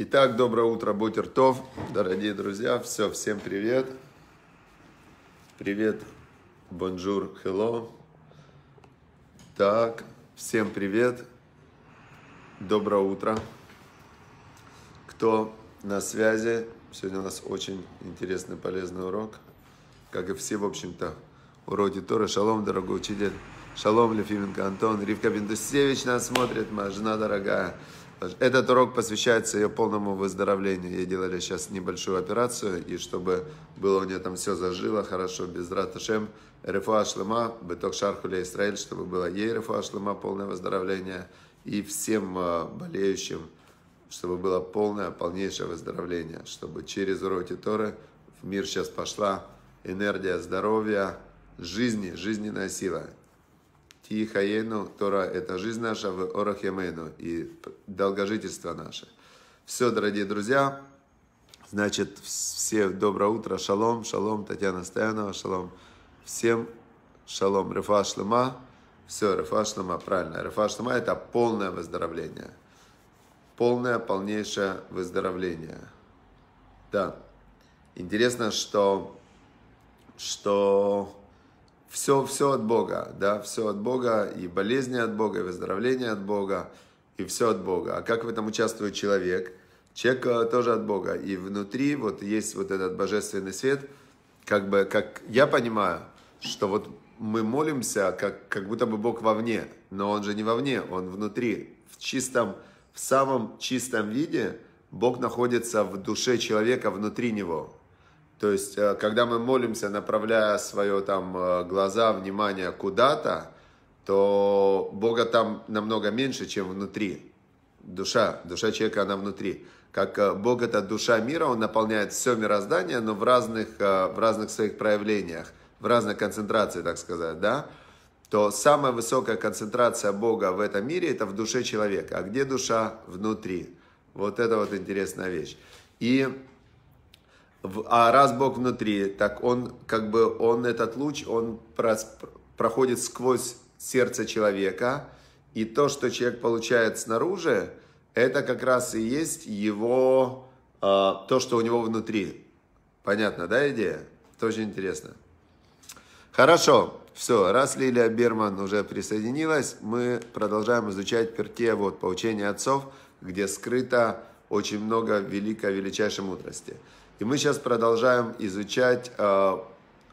Итак, доброе утро, Бутертов, дорогие друзья. Все, всем привет. Привет, бонжур, hello. Так, всем привет. Доброе утро. Кто на связи? Сегодня у нас очень интересный, полезный урок. Как и все, в общем-то, уроки Торы. Шалом, дорогой учитель. Шалом, Лефименко Антон. Ривка Бендусевич нас смотрит, моя жена дорогая. Этот урок посвящается ее полному выздоровлению. Ей делали сейчас небольшую операцию, и чтобы было у нее там все зажило хорошо, без раташем, рефуа шлема, быток шархуля Израиль, чтобы было ей рефуа шлема, полное выздоровление, и всем а, болеющим, чтобы было полное, полнейшее выздоровление, чтобы через уроки Торы в мир сейчас пошла энергия здоровья, жизни, жизненная сила. Тихаену Тора – это жизнь наша в Орахемену и долгожительство наше. Все, дорогие друзья, значит, все доброе утро, шалом, шалом, Татьяна Стоянова, шалом, всем шалом, рефа шлема, все, рефа шлема, правильно, рефа шлема – это полное выздоровление, полное, полнейшее выздоровление. Да, интересно, что, что все, все от Бога, да, все от Бога, и болезни от Бога, и выздоровление от Бога, и все от Бога. А как в этом участвует человек? Человек э, тоже от Бога. И внутри вот есть вот этот божественный свет, как бы, как я понимаю, что вот мы молимся, как, как будто бы Бог вовне, но Он же не вовне, Он внутри, в чистом, в самом чистом виде Бог находится в душе человека, внутри него. То есть, э, когда мы молимся, направляя свое там э, глаза, внимание куда-то, то Бога там намного меньше, чем внутри. Душа, душа человека, она внутри. Как э, Бог это душа мира, он наполняет все мироздание, но в разных, в разных своих проявлениях, в разной концентрации, так сказать, да? То самая высокая концентрация Бога в этом мире, это в душе человека. А где душа? Внутри. Вот это вот интересная вещь. И а раз Бог внутри, так он как бы, он этот луч, он проходит сквозь сердце человека, и то, что человек получает снаружи, это как раз и есть его, э, то, что у него внутри. Понятно, да, идея? Это очень интересно. Хорошо, все, раз Лилия Берман уже присоединилась, мы продолжаем изучать перке, вот, поучение отцов, где скрыто очень много великой, величайшей мудрости. И мы сейчас продолжаем изучать э,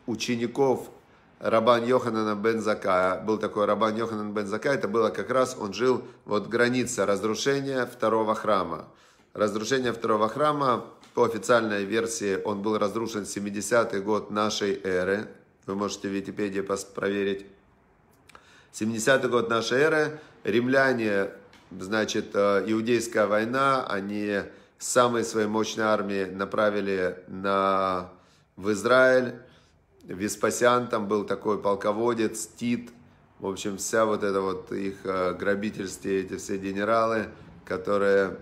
учеников Рабан Йоханана бен Закая. Был такой Рабан Йоханан бен Закая, это было как раз, он жил, вот граница разрушения второго храма. Разрушение второго храма, по официальной версии, он был разрушен в 70-й год нашей эры. Вы можете в Википедии проверить. 70-й год нашей эры, римляне, значит, э, иудейская война, они самые свои мощные армии направили на, в Израиль. Веспасиан там был такой полководец, Тит. В общем, вся вот эта вот их э, грабительство, эти все генералы, которые,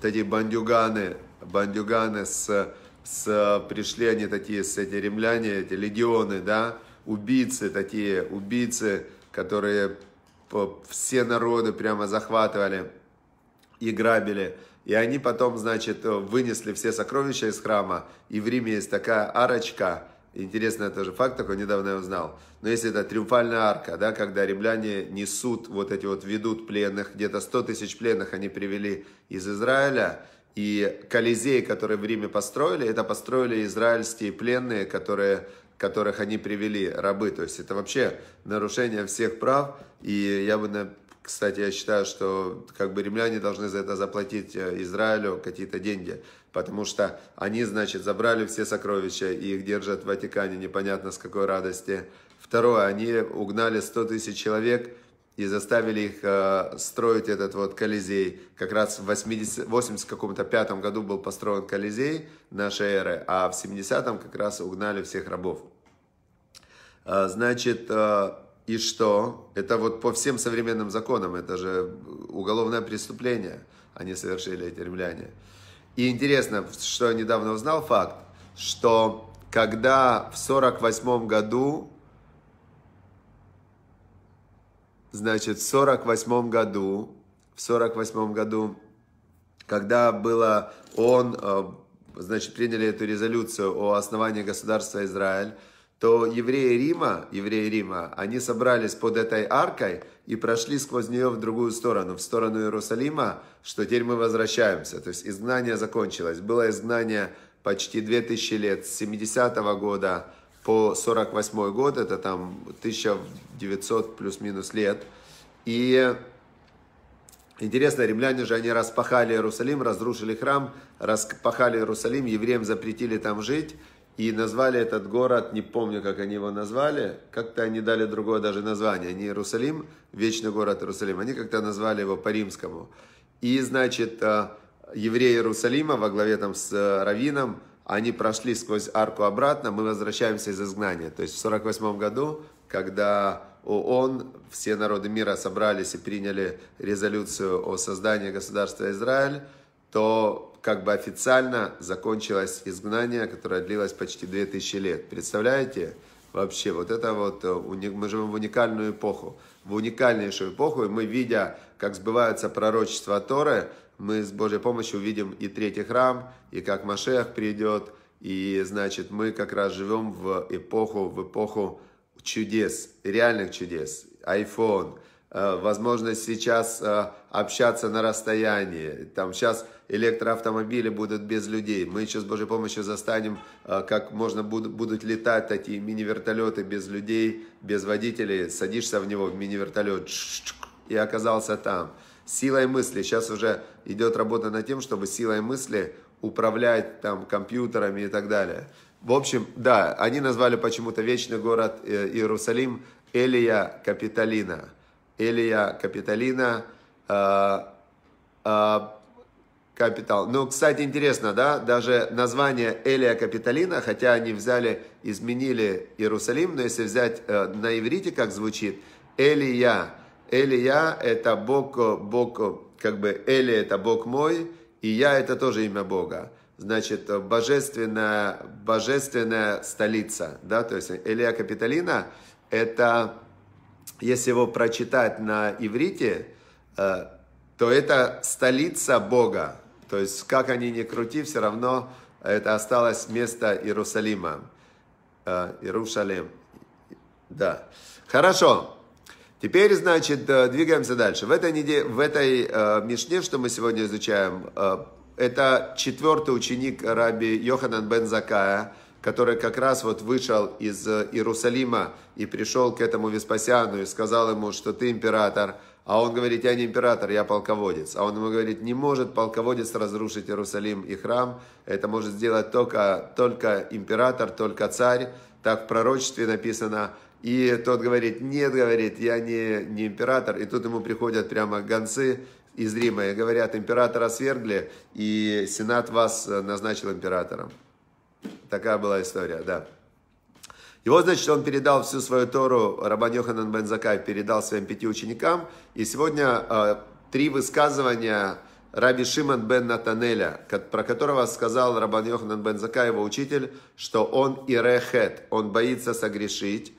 такие бандюганы, бандюганы с, с, пришли они такие, с эти римляне, эти легионы, да, убийцы такие, убийцы, которые все народы прямо захватывали и грабили. И они потом, значит, вынесли все сокровища из храма. И в Риме есть такая арочка. Интересный тоже факт такой, недавно я узнал. Но если это триумфальная арка, да, когда римляне несут, вот эти вот ведут пленных, где-то 100 тысяч пленных они привели из Израиля, и Колизей, который в Риме построили, это построили израильские пленные, которые, которых они привели, рабы. То есть это вообще нарушение всех прав. И я бы кстати, я считаю, что как бы римляне должны за это заплатить э, Израилю какие-то деньги, потому что они, значит, забрали все сокровища и их держат в Ватикане, непонятно с какой радости. Второе, они угнали 100 тысяч человек и заставили их э, строить этот вот Колизей. Как раз в 80, 80 каком-то пятом году был построен Колизей нашей эры, а в 70-м как раз угнали всех рабов. Э, значит, э, и что? Это вот по всем современным законам, это же уголовное преступление они а совершили, эти римляне. И интересно, что я недавно узнал факт, что когда в 48 году, значит, в 48 году, в 48 году, когда было он, э, значит, приняли эту резолюцию о основании государства Израиль, то евреи Рима, евреи Рима, они собрались под этой аркой и прошли сквозь нее в другую сторону, в сторону Иерусалима, что теперь мы возвращаемся. То есть изгнание закончилось. Было изгнание почти 2000 лет, с 70 -го года по 48 год, это там 1900 плюс-минус лет. И Интересно, римляне же, они распахали Иерусалим, разрушили храм, распахали Иерусалим, евреям запретили там жить. И назвали этот город, не помню, как они его назвали, как-то они дали другое даже название, не Иерусалим, вечный город Иерусалим, они как-то назвали его по-римскому. И, значит, э, евреи Иерусалима во главе там с э, Равином, они прошли сквозь арку обратно, мы возвращаемся из изгнания. То есть в 48 году, когда ООН, все народы мира собрались и приняли резолюцию о создании государства Израиль, то как бы официально закончилось изгнание, которое длилось почти 2000 лет. Представляете? Вообще, вот это вот, э, мы живем в уникальную эпоху, в уникальнейшую эпоху, и мы, видя, как сбываются пророчества Торы, мы с Божьей помощью увидим и третий храм, и как Машех придет, и, значит, мы как раз живем в эпоху, в эпоху чудес, реальных чудес. iPhone, Э, возможность сейчас э, общаться на расстоянии. Там сейчас электроавтомобили будут без людей. Мы сейчас с Божьей помощью застанем, э, как можно будут, будут летать такие мини-вертолеты без людей, без водителей. Садишься в него, в мини-вертолет, и оказался там. Силой мысли. Сейчас уже идет работа над тем, чтобы силой мысли управлять там компьютерами и так далее. В общем, да, они назвали почему-то вечный город Иерусалим Элия Капиталина. Элия Капиталина а, а, Капитал. Ну, кстати, интересно, да, даже название Элия Капиталина, хотя они взяли, изменили Иерусалим, но если взять э, на иврите, как звучит, Элия. Элия – это Бог, Бог, как бы Эли – это Бог мой, и я – это тоже имя Бога. Значит, божественная, божественная столица, да, то есть Элия Капиталина – это если его прочитать на иврите, э, то это столица Бога. То есть, как они ни крути, все равно это осталось место Иерусалима. Э, Иерусалим. Да. Хорошо. Теперь, значит, э, двигаемся дальше. В этой, неде... в этой э, Мишне, что мы сегодня изучаем, э, это четвертый ученик раби Йоханан бен Закая, который как раз вот вышел из э, Иерусалима и пришел к этому Веспасиану и сказал ему, что ты император, а он говорит, я не император, я полководец. А он ему говорит, не может полководец разрушить Иерусалим и храм, это может сделать только, только император, только царь, так в пророчестве написано. И тот говорит, нет, говорит, я не, не император. И тут ему приходят прямо гонцы из Рима и говорят, императора свергли, и сенат вас э, назначил императором. Такая была история, да. Его, значит, он передал всю свою Тору, Рабан Йоханан бен Закай передал своим пяти ученикам. И сегодня э, три высказывания Раби Шиман бен Натанеля, про которого сказал Рабан Йоханан бен Закай, его учитель, что он ирехет, он боится согрешить.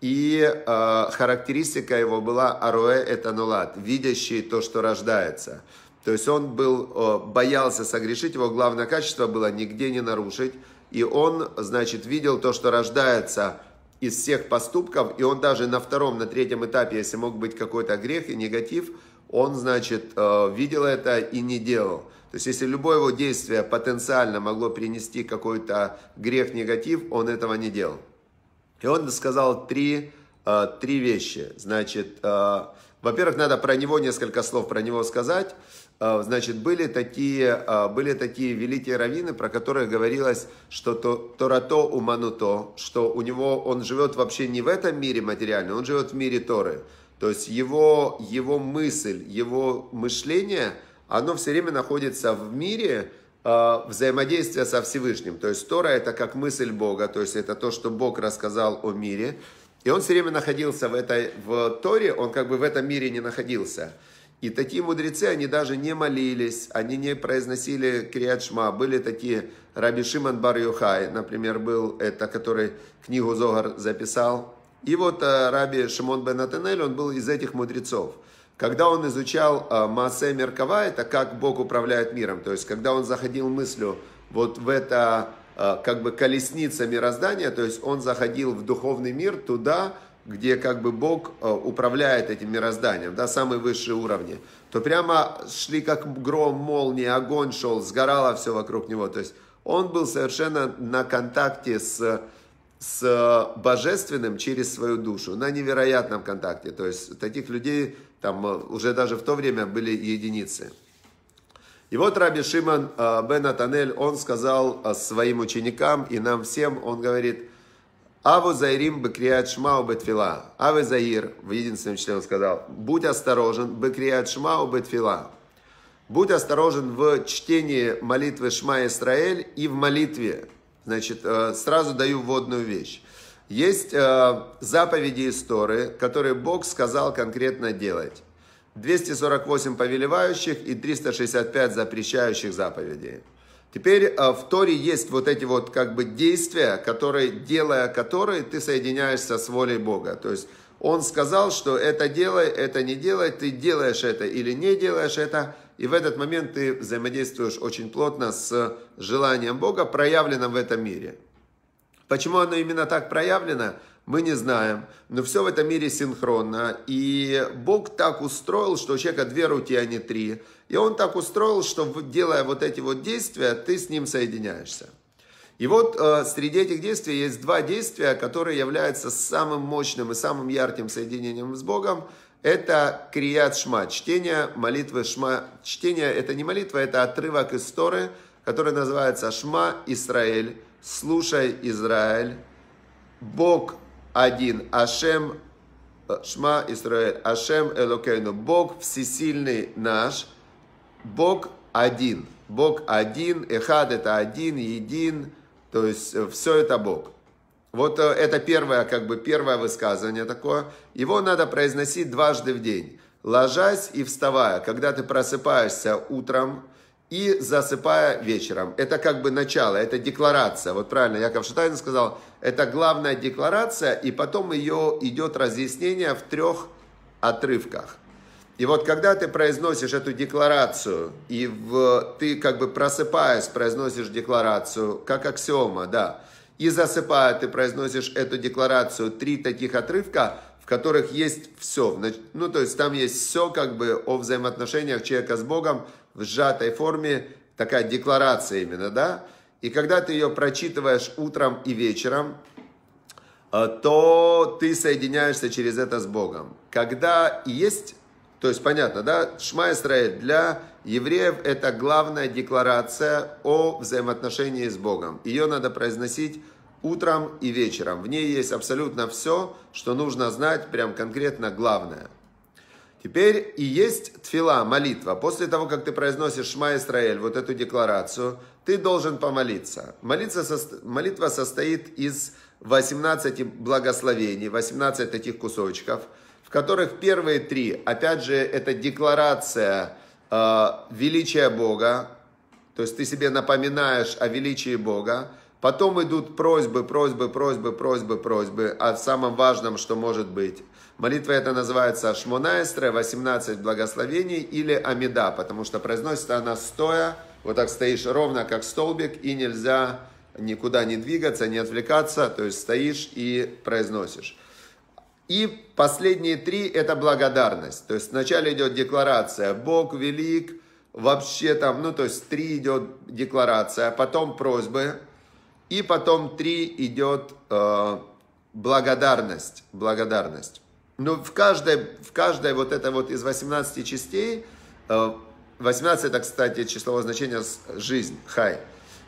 И э, характеристика его была аруэ этанулат, видящий то, что рождается. То есть он был, э, боялся согрешить, его главное качество было нигде не нарушить и он, значит, видел то, что рождается из всех поступков, и он даже на втором, на третьем этапе, если мог быть какой-то грех и негатив, он, значит, э, видел это и не делал. То есть, если любое его действие потенциально могло принести какой-то грех, негатив, он этого не делал. И он сказал три, э, три вещи. Значит, э, во-первых, надо про него несколько слов про него сказать. Э, значит, были такие, э, были такие великие раввины, про которых говорилось, что то, Торато умануто, что у него, он живет вообще не в этом мире материально, он живет в мире Торы. То есть его, его мысль, его мышление, оно все время находится в мире э, взаимодействия со Всевышним. То есть Тора это как мысль Бога, то есть это то, что Бог рассказал о мире. И он все время находился в этой, в Торе, он как бы в этом мире не находился. И такие мудрецы, они даже не молились, они не произносили криачма. Были такие Раби Шиман бар Юхай, например, был это, который книгу Зогар записал. И вот э, Раби Шимон бен Атенель, он был из этих мудрецов. Когда он изучал э, Маасе Меркава, это как Бог управляет миром. То есть, когда он заходил мыслью вот в это э, как бы колесница мироздания, то есть он заходил в духовный мир туда, где как бы Бог э, управляет этим мирозданием, да, самые высшие уровни, то прямо шли как гром, молния, огонь шел, сгорало все вокруг него. То есть он был совершенно на контакте с, с божественным через свою душу, на невероятном контакте. То есть таких людей там э, уже даже в то время были единицы. И вот Раби Шиман э, Бен Атанель, он сказал своим ученикам и нам всем, он говорит – Аву Заирим Бекриат Шмау Бетфила. Авы Заир, в единственном числе он сказал, будь осторожен, Бекриат Шмау Бетфила. Будь осторожен в чтении молитвы Шма Исраэль и в молитве. Значит, э, сразу даю вводную вещь. Есть э, заповеди истории, которые Бог сказал конкретно делать. 248 повелевающих и 365 запрещающих заповедей. Теперь а, в Торе есть вот эти вот как бы действия, которые, делая которые, ты соединяешься с волей Бога. То есть он сказал, что это делай, это не делай, ты делаешь это или не делаешь это. И в этот момент ты взаимодействуешь очень плотно с желанием Бога, проявленным в этом мире. Почему оно именно так проявлено? мы не знаем, но все в этом мире синхронно. И Бог так устроил, что у человека две руки, а не три. И он так устроил, что делая вот эти вот действия, ты с ним соединяешься. И вот э, среди этих действий есть два действия, которые являются самым мощным и самым ярким соединением с Богом. Это крият шма, чтение молитвы шма. Чтение это не молитва, это отрывок из Торы, который называется «Шма Израиль», «Слушай, Израиль». Бог один Ашем, э, Шма Исраэль, Ашем Элокейну, Бог всесильный наш, Бог один. Бог один, Эхад это один, един, то есть э, все это Бог. Вот э, это первое, как бы первое высказывание такое. Его надо произносить дважды в день. Ложась и вставая, когда ты просыпаешься утром, и засыпая вечером. Это как бы начало, это декларация. Вот правильно Яков Шатайн сказал, это главная декларация, и потом ее идет разъяснение в трех отрывках. И вот когда ты произносишь эту декларацию, и в, ты как бы просыпаясь произносишь декларацию, как аксиома, да, и засыпая ты произносишь эту декларацию, три таких отрывка, в которых есть все. Ну, то есть там есть все как бы о взаимоотношениях человека с Богом, в сжатой форме, такая декларация именно, да? И когда ты ее прочитываешь утром и вечером, э, то ты соединяешься через это с Богом. Когда есть, то есть понятно, да, Шма Исраэль для евреев это главная декларация о взаимоотношении с Богом. Ее надо произносить утром и вечером. В ней есть абсолютно все, что нужно знать, прям конкретно главное – Теперь и есть тфила, молитва. После того, как ты произносишь Шма Исраэль, вот эту декларацию, ты должен помолиться. Молитва, со... молитва состоит из 18 благословений, 18 таких кусочков, в которых первые три, опять же, это декларация э, величия Бога, то есть ты себе напоминаешь о величии Бога, Потом идут просьбы, просьбы, просьбы, просьбы, просьбы о самом важном, что может быть. Молитва это называется Шмонаэстре, 18 благословений или Амида, потому что произносится она стоя, вот так стоишь ровно, как столбик, и нельзя никуда не двигаться, не отвлекаться, то есть стоишь и произносишь. И последние три – это благодарность. То есть вначале идет декларация «Бог велик», вообще там, ну то есть три идет декларация, потом просьбы, и потом три идет э, благодарность. Благодарность. Но ну, в каждой, в каждой вот это вот из 18 частей, э, 18 это, кстати, числовое значение «жизнь», «хай».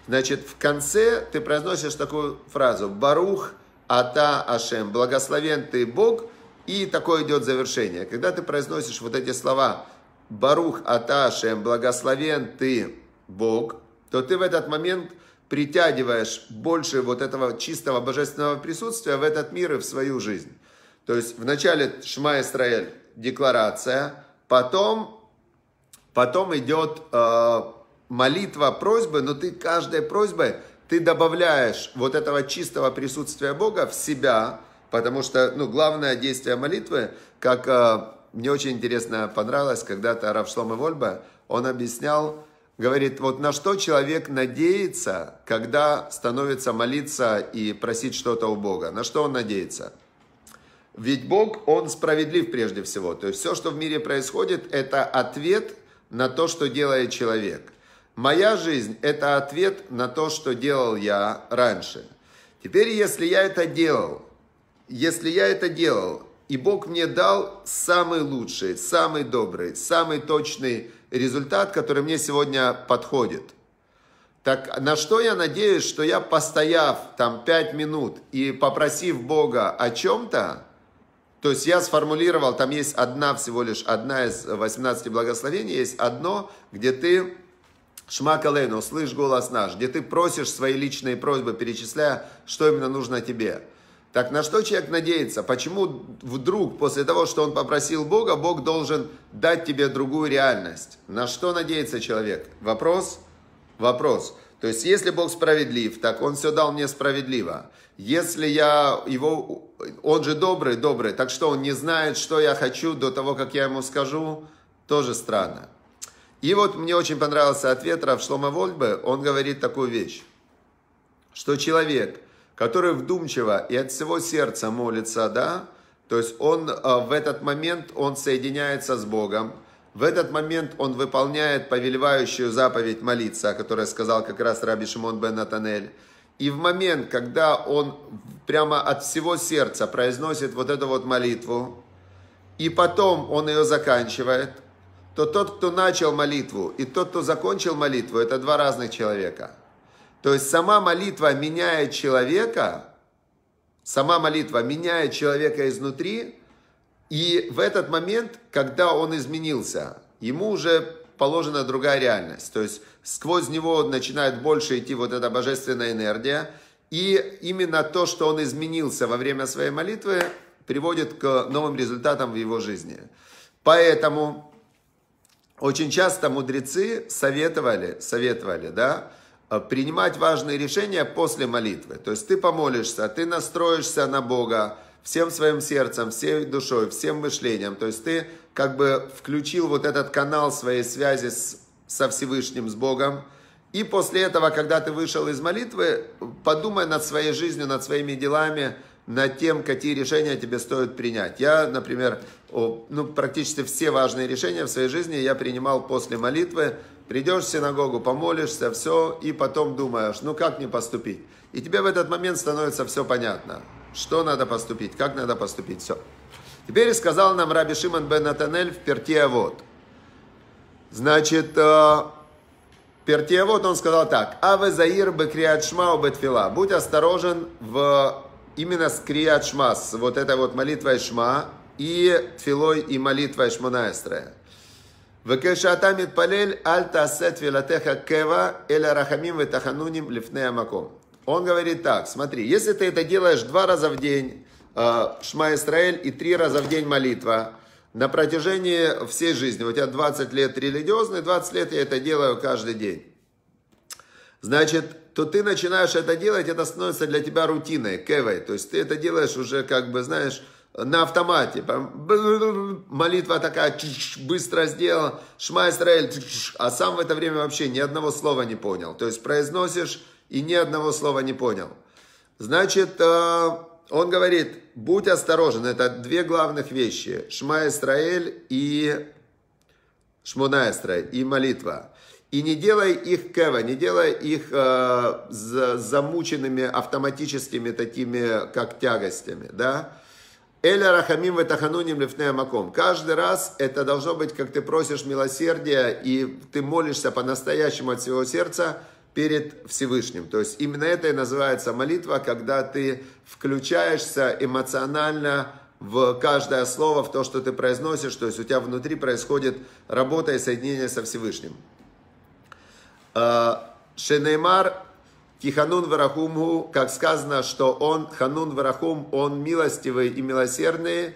Значит, в конце ты произносишь такую фразу «Барух ата Ашем», «Благословен ты Бог», и такое идет завершение. Когда ты произносишь вот эти слова «Барух ата Ашем», «Благословен ты Бог», то ты в этот момент – притягиваешь больше вот этого чистого божественного присутствия в этот мир и в свою жизнь. То есть в начале Шма Исраэль декларация, потом, потом идет э, молитва, просьбы, но ты каждой просьбой ты добавляешь вот этого чистого присутствия Бога в себя, потому что ну, главное действие молитвы, как э, мне очень интересно понравилось, когда-то Равшлом и Вольба, он объяснял, говорит, вот на что человек надеется, когда становится молиться и просить что-то у Бога? На что он надеется? Ведь Бог, Он справедлив прежде всего. То есть все, что в мире происходит, это ответ на то, что делает человек. Моя жизнь – это ответ на то, что делал я раньше. Теперь, если я это делал, если я это делал, и Бог мне дал самый лучший, самый добрый, самый точный результат, который мне сегодня подходит. Так на что я надеюсь, что я постояв там 5 минут и попросив Бога о чем-то, то есть я сформулировал, там есть одна всего лишь, одна из 18 благословений, есть одно, где ты Шмакалейну, услышь голос наш, где ты просишь свои личные просьбы, перечисляя, что именно нужно тебе – так на что человек надеется? Почему вдруг после того, что он попросил Бога, Бог должен дать тебе другую реальность? На что надеется человек? Вопрос? Вопрос. То есть, если Бог справедлив, так Он все дал мне справедливо. Если я его, он же добрый, добрый, так что он не знает, что я хочу до того, как я ему скажу, тоже странно. И вот мне очень понравился ответ Равшлома Вольбы. он говорит такую вещь, что человек – который вдумчиво и от всего сердца молится, да, то есть он э, в этот момент, он соединяется с Богом, в этот момент он выполняет повелевающую заповедь молиться, о которой сказал как раз Раби Шимон бен Натанель. И в момент, когда он прямо от всего сердца произносит вот эту вот молитву, и потом он ее заканчивает, то тот, кто начал молитву, и тот, кто закончил молитву, это два разных человека – то есть сама молитва меняет человека, сама молитва меняет человека изнутри, и в этот момент, когда он изменился, ему уже положена другая реальность. То есть сквозь него начинает больше идти вот эта божественная энергия, и именно то, что он изменился во время своей молитвы, приводит к новым результатам в его жизни. Поэтому очень часто мудрецы советовали, советовали, да, Э, принимать важные решения после молитвы. То есть ты помолишься, ты настроишься на Бога всем своим сердцем, всей душой, всем мышлением. То есть ты как бы включил вот этот канал своей связи с, со Всевышним, с Богом. И после этого, когда ты вышел из молитвы, подумай над своей жизнью, над своими делами, над тем, какие решения тебе стоит принять. Я, например, ну, практически все важные решения в своей жизни я принимал после молитвы, Придешь в синагогу, помолишься, все, и потом думаешь, ну как мне поступить? И тебе в этот момент становится все понятно. Что надо поступить, как надо поступить, все. Теперь сказал нам Раби Шимон бен Натанель в Пертиавод. Значит, э, Пертиавод он сказал так. Аве заир бы шма бетфила. Будь осторожен в именно с криат шма, с вот этой вот молитвой шма и тфилой и молитвой шмонаэстрея. Векешата митпалель аль тасет вилатеха кева эля рахамим ветахануним лифне амаком. Он говорит так, смотри, если ты это делаешь два раза в день, э, Шма Исраэль и три раза в день молитва, на протяжении всей жизни, у тебя 20 лет религиозный, 20 лет я это делаю каждый день. Значит, то ты начинаешь это делать, это становится для тебя рутиной, кевой. То есть ты это делаешь уже, как бы, знаешь, на автомате. Молитва такая, быстро сделала, Шма Исраэль, а сам в это время вообще ни одного слова не понял. То есть произносишь и ни одного слова не понял. Значит, э, он говорит, будь осторожен, это две главных вещи. Шма Исраэль и Шмуна Исраэль, и молитва. И не делай их кева, не делай их э, замученными автоматическими такими, как тягостями, да? Эля рахамим ватахануним лифнея маком. Каждый раз это должно быть, как ты просишь милосердия, и ты молишься по-настоящему от всего сердца перед Всевышним. То есть именно это и называется молитва, когда ты включаешься эмоционально в каждое слово, в то, что ты произносишь, то есть у тебя внутри происходит работа и соединение со Всевышним. А, Шенеймар Киханун Варахуму, как сказано, что он, Ханун Варахум, он милостивый и милосердный,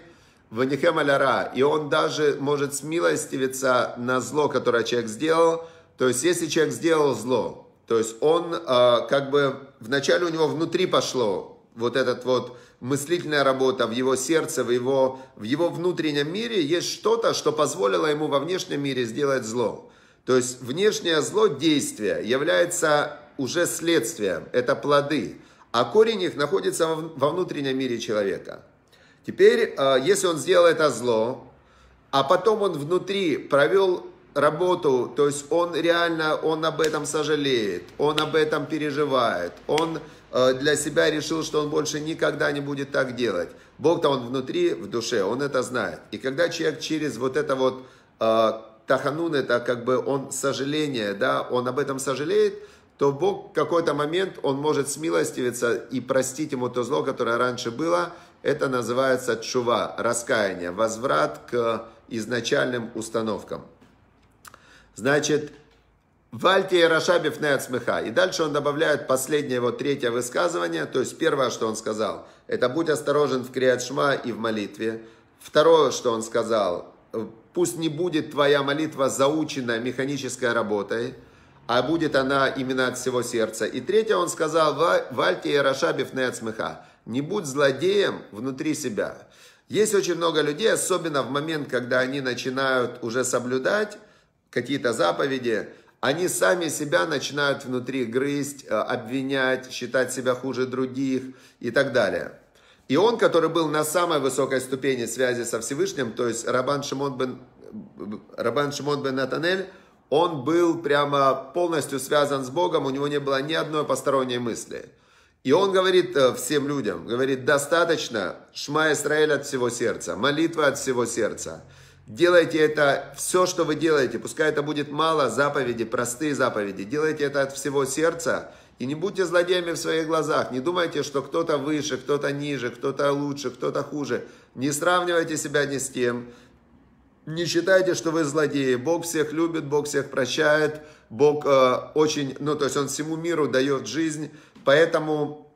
Ванихем Аляра, и он даже может смилостивиться на зло, которое человек сделал. То есть, если человек сделал зло, то есть он э, как бы вначале у него внутри пошло вот этот вот мыслительная работа в его сердце, в его, в его внутреннем мире есть что-то, что позволило ему во внешнем мире сделать зло. То есть внешнее зло действия является уже следствие, это плоды, а корень их находится во внутреннем мире человека. Теперь, э, если он сделал это зло, а потом он внутри провел работу, то есть он реально, он об этом сожалеет, он об этом переживает, он э, для себя решил, что он больше никогда не будет так делать. Бог-то он внутри, в душе, он это знает. И когда человек через вот это вот э, таханун, это как бы он сожаление, да, он об этом сожалеет, то Бог в какой-то момент, Он может смилостивиться и простить ему то зло, которое раньше было. Это называется чува, раскаяние, возврат к изначальным установкам. Значит, Вальти Рашабев не отсмеха. И дальше он добавляет последнее, его третье высказывание, то есть первое, что он сказал, это будь осторожен в Криадшма и в молитве. Второе, что он сказал, пусть не будет твоя молитва заученная, механической работой – а будет она именно от всего сердца. И третье он сказал, вальте и рашабив неацмеха, не будь злодеем внутри себя. Есть очень много людей, особенно в момент, когда они начинают уже соблюдать какие-то заповеди, они сами себя начинают внутри грызть, э, обвинять, считать себя хуже других и так далее. И он, который был на самой высокой ступени связи со Всевышним, то есть Рабан Шимон бен, э, Рабан Шимон бен Натанель, он был прямо полностью связан с Богом, у него не было ни одной посторонней мысли. И он говорит э, всем людям, говорит, достаточно Шма Исраэль от всего сердца, молитва от всего сердца. Делайте это, все, что вы делаете, пускай это будет мало заповеди, простые заповеди, делайте это от всего сердца и не будьте злодеями в своих глазах. Не думайте, что кто-то выше, кто-то ниже, кто-то лучше, кто-то хуже. Не сравнивайте себя ни с тем. Не считайте, что вы злодеи. Бог всех любит, Бог всех прощает. Бог э, очень, ну то есть он всему миру дает жизнь. Поэтому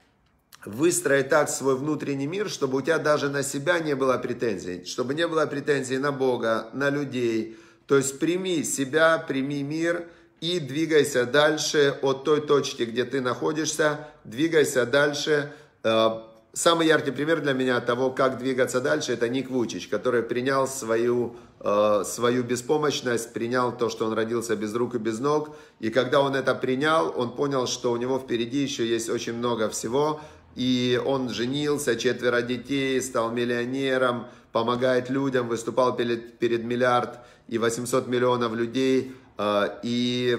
выстрои так свой внутренний мир, чтобы у тебя даже на себя не было претензий. Чтобы не было претензий на Бога, на людей. То есть прими себя, прими мир и двигайся дальше от той точки, где ты находишься. Двигайся дальше. Э, Самый яркий пример для меня того, как двигаться дальше, это Ник Вучич, который принял свою, э, свою беспомощность, принял то, что он родился без рук и без ног. И когда он это принял, он понял, что у него впереди еще есть очень много всего. И он женился, четверо детей, стал миллионером, помогает людям, выступал перед, перед миллиард и 800 миллионов людей. Э, и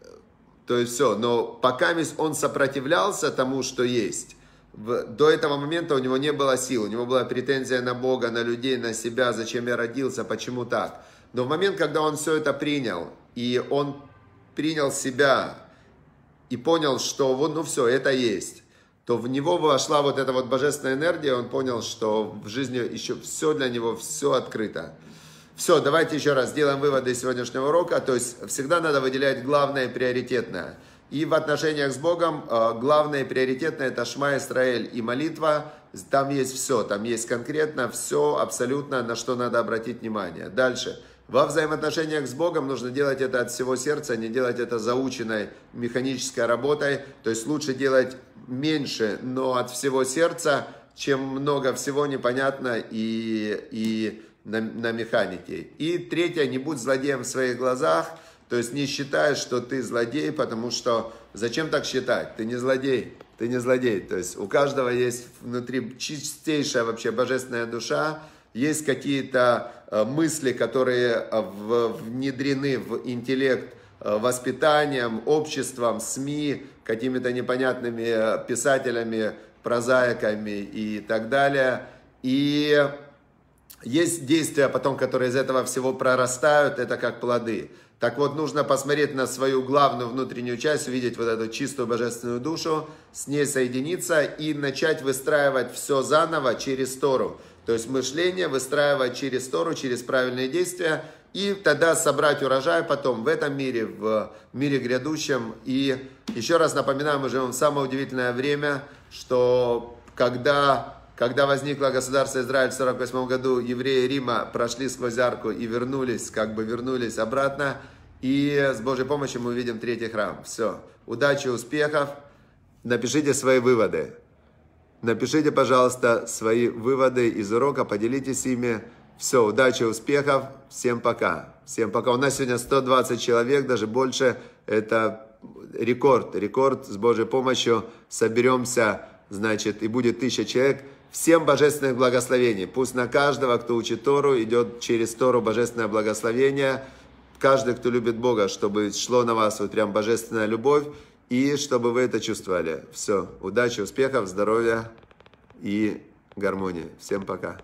э, то есть все, но пока он сопротивлялся тому, что есть, в, до этого момента у него не было сил, у него была претензия на Бога, на людей, на себя, зачем я родился, почему так. Но в момент, когда он все это принял, и он принял себя, и понял, что вот, ну все, это есть, то в него вошла вот эта вот божественная энергия, он понял, что в жизни еще все для него, все открыто. Все, давайте еще раз сделаем выводы из сегодняшнего урока. То есть всегда надо выделять главное и приоритетное – и в отношениях с Богом э, главное и приоритетное это Шма Исраэль и молитва. Там есть все, там есть конкретно все абсолютно, на что надо обратить внимание. Дальше. Во взаимоотношениях с Богом нужно делать это от всего сердца, не делать это заученной механической работой. То есть лучше делать меньше, но от всего сердца, чем много всего непонятно и, и на, на механике. И третье, не будь злодеем в своих глазах – то есть не считая, что ты злодей, потому что зачем так считать? Ты не злодей, ты не злодей. То есть у каждого есть внутри чистейшая вообще божественная душа, есть какие-то э, мысли, которые э, внедрены в интеллект э, воспитанием, обществом, СМИ, какими-то непонятными писателями, прозаиками и так далее. И есть действия потом, которые из этого всего прорастают, это как плоды. Так вот, нужно посмотреть на свою главную внутреннюю часть, увидеть вот эту чистую божественную душу, с ней соединиться и начать выстраивать все заново через Тору. То есть мышление выстраивать через Тору, через правильные действия, и тогда собрать урожай потом в этом мире, в мире грядущем. И еще раз напоминаю, мы живем в самое удивительное время, что когда когда возникло государство Израиль в 48 году, евреи Рима прошли сквозь арку и вернулись, как бы вернулись обратно. И с Божьей помощью мы увидим третий храм. Все. Удачи, успехов. Напишите свои выводы. Напишите, пожалуйста, свои выводы из урока, поделитесь ими. Все, удачи, успехов. Всем пока. Всем пока. У нас сегодня 120 человек, даже больше. Это рекорд. Рекорд с Божьей помощью. Соберемся, значит, и будет тысяча человек. Всем божественных благословений. Пусть на каждого, кто учит Тору, идет через Тору божественное благословение. Каждый, кто любит Бога, чтобы шло на вас вот прям божественная любовь. И чтобы вы это чувствовали. Все. Удачи, успехов, здоровья и гармонии. Всем пока.